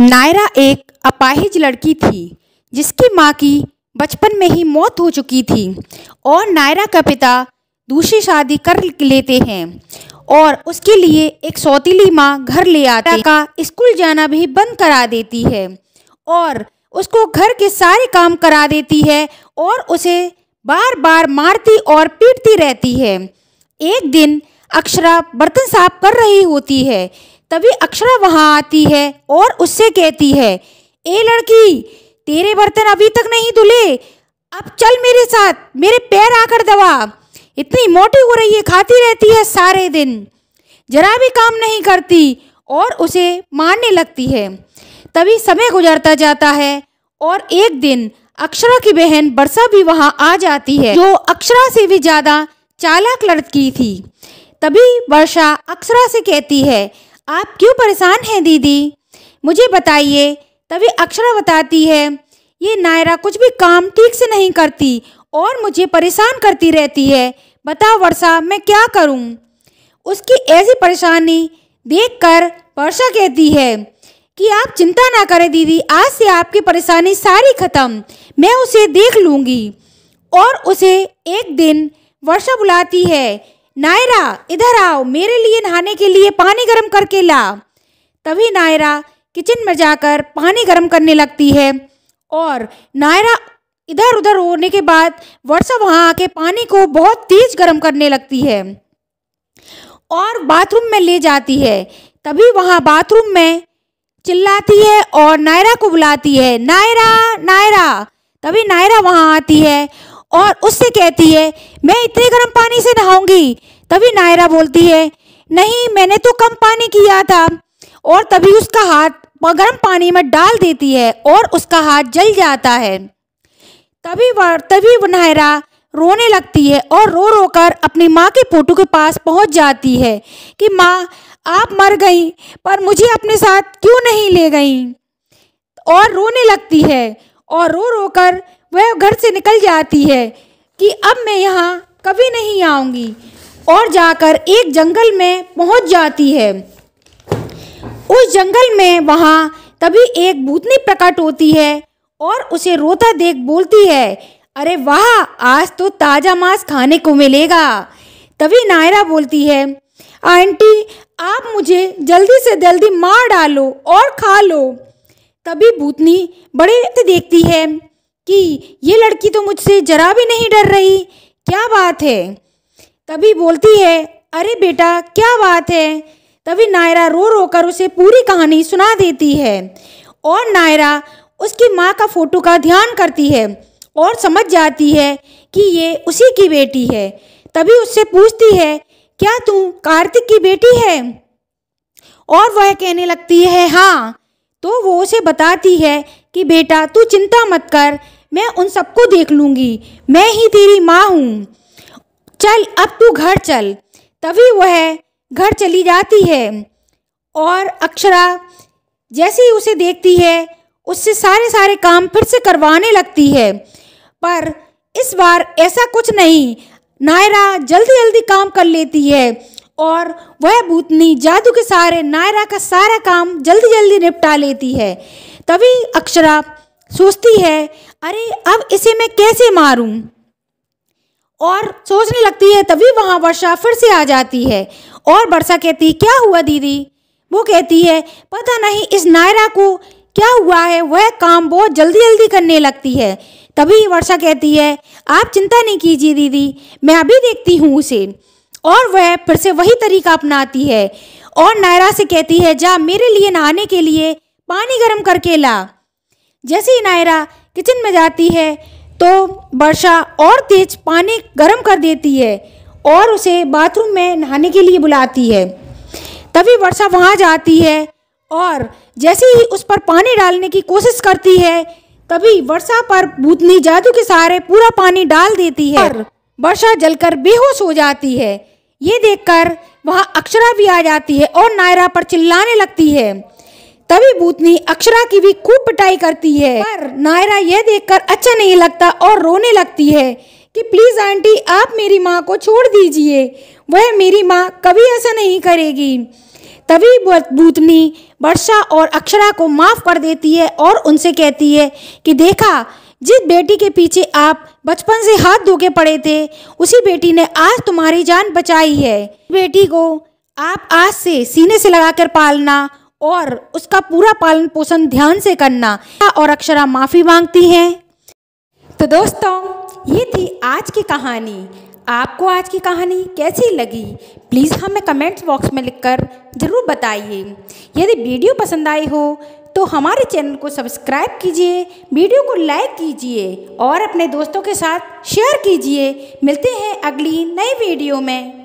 नायरा एक अपाहिज लड़की थी जिसकी माँ की बचपन में ही मौत हो चुकी थी और नायरा का पिता दूसरी शादी कर लेते हैं और उसके लिए एक सौतीली माँ घर ले आती का स्कूल जाना भी बंद करा देती है और उसको घर के सारे काम करा देती है और उसे बार बार मारती और पीटती रहती है एक दिन अक्षरा बर्तन साफ कर रही होती है तभी अक्षरा वहाँ आती है और उससे कहती है ए लड़की तेरे बर्तन अभी तक नहीं धुले अब चल मेरे साथ मेरे पैर आकर दबा इतनी मोटी हो रही है खाती रहती है सारे दिन जरा भी काम नहीं करती और उसे मारने लगती है तभी समय गुजरता जाता है और एक दिन अक्षरा की बहन बरसा भी वहाँ आ जाती है जो अक्षरा से भी ज़्यादा चालाक लड़की थी तभी वर्षा अक्षरा से कहती है आप क्यों परेशान हैं दीदी मुझे बताइए तभी अक्षरा बताती है ये नायरा कुछ भी काम ठीक से नहीं करती और मुझे परेशान करती रहती है बताओ वर्षा मैं क्या करूं? उसकी ऐसी परेशानी देखकर वर्षा कहती है कि आप चिंता ना करें दीदी आज से आपकी परेशानी सारी ख़त्म मैं उसे देख लूँगी और उसे एक दिन वर्षा बुलाती है नायरा इधर आओ मेरे लिए नहाने के लिए पानी गर्म करके ला तभी नायरा किचन में जाकर पानी गर्म करने लगती है और नायरा इधर उधर होने के बाद वर्षा वहाँ आके पानी को बहुत तेज गर्म करने लगती है और बाथरूम में ले जाती है तभी वहाँ बाथरूम में चिल्लाती है और नायरा को बुलाती है नायरा नायरा तभी नायरा वहाँ आती है और उससे कहती है मैं इतने गर्म पानी से नहाऊंगी तभी नायरा बोलती है नहीं मैंने तो कम पानी किया था और तभी उसका हाथ गर्म पानी में डाल देती है और उसका हाथ जल जाता है तभी तभी नायरा रोने लगती है और रो रो कर अपनी माँ के फोटो के पास पहुँच जाती है कि माँ आप मर गई पर मुझे अपने साथ क्यों नहीं ले गई और रोने लगती है और रो रो कर वह घर से निकल जाती है कि अब मैं यहाँ कभी नहीं आऊँगी और जाकर एक जंगल में पहुँच जाती है उस जंगल में वहाँ तभी एक भूतनी प्रकट होती है और उसे रोता देख बोलती है अरे वाह आज तो ताज़ा मांस खाने को मिलेगा तभी नायरा बोलती है आंटी आप मुझे जल्दी से जल्दी मार डालो और खा लो तभी भूतनी बड़े देखती है कि ये लड़की तो मुझसे जरा भी नहीं डर रही क्या बात है तभी बोलती है अरे बेटा क्या बात है तभी नायरा रो रो कर उसे पूरी कहानी सुना देती है और नायरा उसकी माँ का फोटो का ध्यान करती है और समझ जाती है कि ये उसी की बेटी है तभी उससे पूछती है क्या तू कार्तिक की बेटी है और वह कहने लगती है हाँ तो वो उसे बताती है कि बेटा तू चिंता मत कर मैं उन सबको देख लूँगी मैं ही तेरी माँ हूँ चल अब तू घर चल तभी वह घर चली जाती है और अक्षरा जैसे ही उसे देखती है उससे सारे सारे काम फिर से करवाने लगती है पर इस बार ऐसा कुछ नहीं नायरा जल्दी जल्दी काम कर लेती है और वह भूतनी जादू के सहारे नायरा का सारा काम जल्दी जल्दी निपटा लेती है तभी अक्षरा सोचती है अरे अब इसे मैं कैसे मारूं? और सोचने लगती है तभी वहां वर्षा फिर से आ जाती है और वर्षा कहती है क्या हुआ दीदी वो कहती है पता नहीं इस नायरा को क्या हुआ है वह काम बहुत जल्दी जल्दी करने लगती है तभी वर्षा कहती है आप चिंता नहीं कीजिए दीदी मैं अभी देखती हूँ उसे और वह फिर से वही तरीका अपनाती है और नायरा से कहती है जा मेरे लिए नहाने के लिए पानी गर्म करके ला जैसे ही नायरा किचन में जाती है तो वर्षा और तेज पानी गर्म कर देती है और उसे बाथरूम में नहाने के लिए बुलाती है तभी वर्षा वहाँ जाती है और जैसे ही उस पर पानी डालने की कोशिश करती है तभी वर्षा पर भूतनी जादू के सहारे पूरा पानी डाल देती है वर्षा जलकर बेहोश हो जाती है ये देखकर वहाँ अक्षरा भी आ जाती है और नायरा पर चिल्लाने लगती है तभी भूतनी अक्षरा की भी खूब पिटाई करती है पर नायरा यह देखकर अच्छा नहीं लगता और रोने लगती है कि प्लीज आंटी आप मेरी माँ को छोड़ दीजिए वह मेरी माँ कभी ऐसा नहीं करेगी तभी भूतनी वर्षा और अक्षरा को माफ कर देती है और उनसे कहती है कि देखा जिस बेटी के पीछे आप बचपन से हाथ धोके पड़े थे उसी बेटी ने आज तुम्हारी जान बचाई है बेटी को आप आज से सीने से लगाकर पालना और उसका पूरा पालन पोषण ध्यान से करना और अक्षरा माफ़ी मांगती हैं तो दोस्तों ये थी आज की कहानी आपको आज की कहानी कैसी लगी प्लीज़ हमें कमेंट्स बॉक्स में लिखकर ज़रूर बताइए यदि वीडियो पसंद आई हो तो हमारे चैनल को सब्सक्राइब कीजिए वीडियो को लाइक कीजिए और अपने दोस्तों के साथ शेयर कीजिए मिलते हैं अगली नई वीडियो में